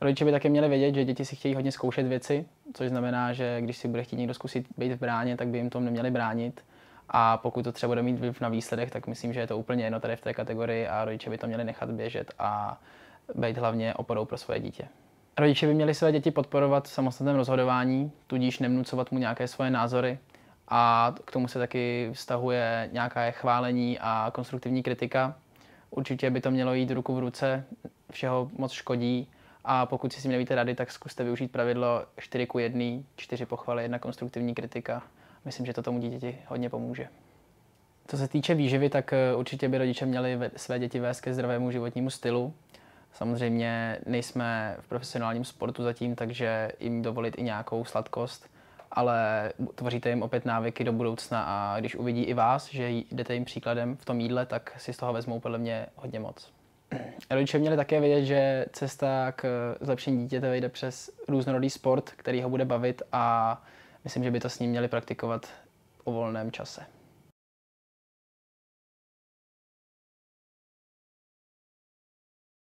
Rodiče by také měli vědět, že děti si chtějí hodně zkoušet věci, což znamená, že když si bude chtít někdo zkusit být v bráně, tak by jim to neměli bránit. A pokud to třeba bude mít vliv na výsledek, tak myslím, že je to úplně jedno tady v té kategorii a rodiče by to měli nechat běžet a být hlavně oporou pro svoje dítě. Rodiče by měli své děti podporovat v samostatném rozhodování, tudíž nemnucovat mu nějaké svoje názory. A k tomu se taky vztahuje nějaké chválení a konstruktivní kritika. Určitě by to mělo jít ruku v ruce, všeho moc škodí a pokud si s tím nevíte rady, tak zkuste využít pravidlo 4 ku 1, 4 pochvaly, 1 konstruktivní kritika. Myslím, že to tomu dítěti hodně pomůže. Co se týče výživy, tak eh, určitě by rodiče měli své děti vést ke zdravému životnímu stylu. Samozřejmě nejsme v profesionálním sportu zatím, takže jim dovolit i nějakou sladkost, ale tvoříte jim opět návyky do budoucna a když uvidí i vás, že jdete jim příkladem v tom jídle, tak si z toho vezmou podle mě hodně moc. Rodiče měli také vědět, že cesta k eh, zlepšení dítěte vejde přes různorodý sport, který ho bude bavit a myslím, že by to s ním měli praktikovat o volném čase.